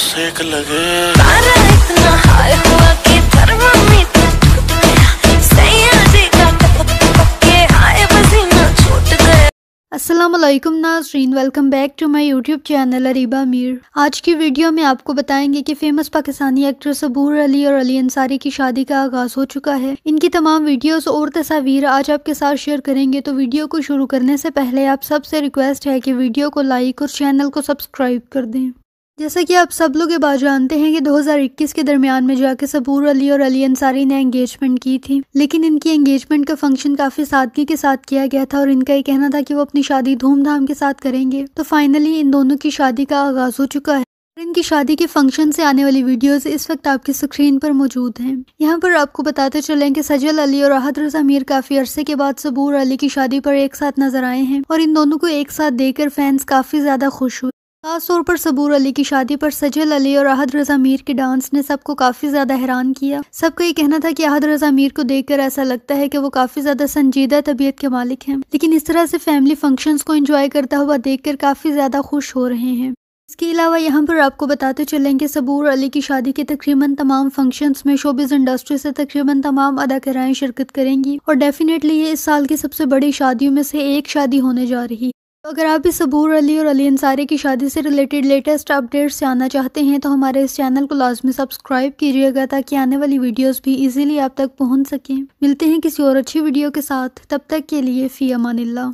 सेक लगे तारा नाजरीन welcome back to my YouTube channel Areeba Mir आज की वीडियो में आपको बताएंगे कि फ़ेमस पाकिस्तानी एक्टर सबूर अली और अली अंसारी की शादी का आगाज़ हो चुका है इनकी तमाम वीडियोस और तस्वीर आज आपके साथ शेयर करेंगे तो वीडियो को शुरू करने से पहले आप सबसे रिक्वेस्ट है कि वीडियो को लाइक और चैनल को सब्सक्राइब कर दें जैसा कि आप सब लोग ये बात जानते हैं कि 2021 के दरमियान में जाके सबूर अली और अली अंसारी ने एंगेजमेंट की थी लेकिन इनकी एंगेजमेंट का फंक्शन काफ़ी सादगी के साथ किया गया था और इनका ये कहना था कि वो अपनी शादी धूमधाम के साथ करेंगे तो फाइनली इन दोनों की शादी का आगाज़ हो चुका है इनकी शादी के फंक्शन से आने वाली वीडियोस इस वक्त आपकी स्क्रीन पर मौजूद हैं यहाँ पर आपको बताते चलें कि सजल अली और राहत रजा मीर काफ़ी अरसे के बाद सबूर अली की शादी पर एक साथ नजर आए हैं और इन दोनों को एक साथ देखकर फैंस काफ़ी ज़्यादा खुश हुए खासतौर पर सबूर अली की शादी पर सजल अली और अहद रजा मीर के डांस ने सबको काफ़ी ज़्यादा हैरान किया सबका ये कहना था कि अहद रजा मीर को देखकर ऐसा लगता है कि वो काफ़ी ज़्यादा संजीदा तबीयत के मालिक हैं लेकिन इस तरह से फैमिली फंक्शंस को एंजॉय करता हुआ देखकर काफ़ी ज़्यादा खुश हो रहे हैं इसके अलावा यहाँ पर आपको बताते चलें कि सबूर अली की शादी के तकरीबन तमाम फंक्शंस में शोबिज इंडस्ट्री से तकरीबन तमाम अदाकाराएं शिरकत करेंगी और डेफिनेटली ये इस साल की सबसे बड़ी शादियों में से एक शादी होने जा रही तो अगर आप इस सबूर अली और अली अंसारी की शादी से रिलेटेड लेटेस्ट अपडेट्स जानना चाहते हैं तो हमारे इस चैनल को लाजमी सब्सक्राइब कीजिएगा ताकि आने वाली वीडियोस भी इजीली आप तक पहुंच सकें मिलते हैं किसी और अच्छी वीडियो के साथ तब तक के लिए फ़ी अमानिल्ला